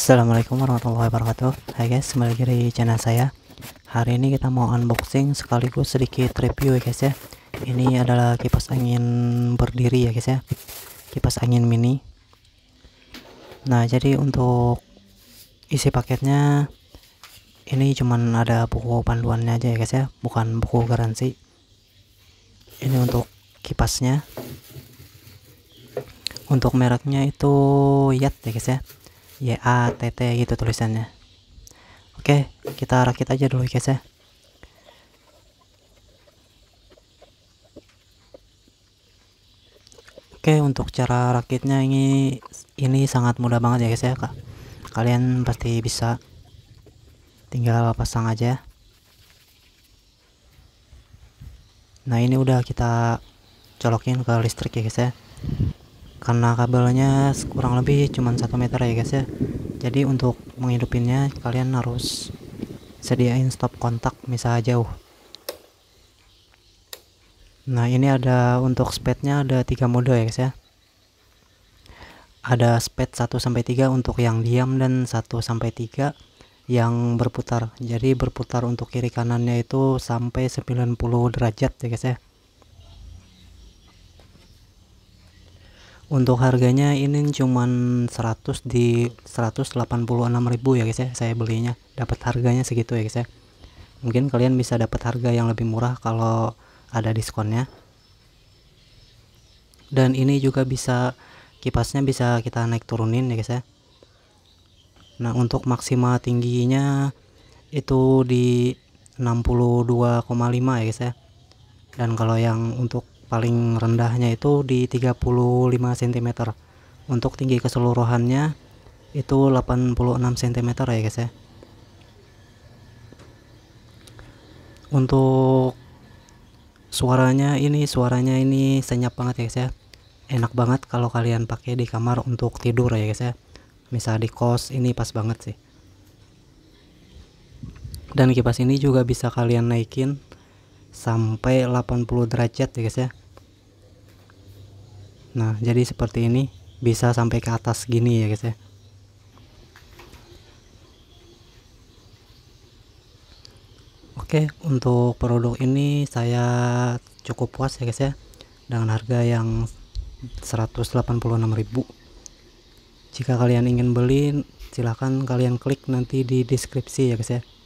Assalamualaikum warahmatullahi wabarakatuh Hai guys, kembali lagi di channel saya Hari ini kita mau unboxing sekaligus sedikit review ya guys ya Ini adalah kipas angin berdiri ya guys ya Kipas angin mini Nah jadi untuk isi paketnya Ini cuman ada buku panduannya aja ya guys ya Bukan buku garansi Ini untuk kipasnya Untuk mereknya itu Yat ya guys ya Y A T T gitu tulisannya oke kita rakit aja dulu guys ya oke untuk cara rakitnya ini ini sangat mudah banget ya guys ya kak kalian pasti bisa tinggal pasang aja nah ini udah kita colokin ke listrik ya guys ya karena kabelnya kurang lebih cuma satu meter ya guys ya jadi untuk menghidupinnya kalian harus sediain stop kontak misalnya jauh nah ini ada untuk speednya ada tiga mode ya guys ya ada speed 1 sampai 3 untuk yang diam dan 1 sampai 3 yang berputar. Jadi berputar untuk kiri kanannya itu sampai 90 derajat ya guys ya. untuk harganya ini cuman 100 di 186.000 ya guys ya saya belinya dapat harganya segitu ya guys ya mungkin kalian bisa dapat harga yang lebih murah kalau ada diskonnya dan ini juga bisa kipasnya bisa kita naik turunin ya guys ya nah untuk maksimal tingginya itu di 62,5 ya guys ya dan kalau yang untuk paling rendahnya itu di 35 cm untuk tinggi keseluruhannya itu 86 cm ya guys ya untuk suaranya ini suaranya ini senyap banget ya guys ya enak banget kalau kalian pakai di kamar untuk tidur ya guys ya misal di kos ini pas banget sih dan kipas ini juga bisa kalian naikin sampai 80 derajat ya guys ya nah jadi seperti ini bisa sampai ke atas gini ya guys ya oke untuk produk ini saya cukup puas ya guys ya dengan harga yang 186.000 jika kalian ingin beli silahkan kalian klik nanti di deskripsi ya guys ya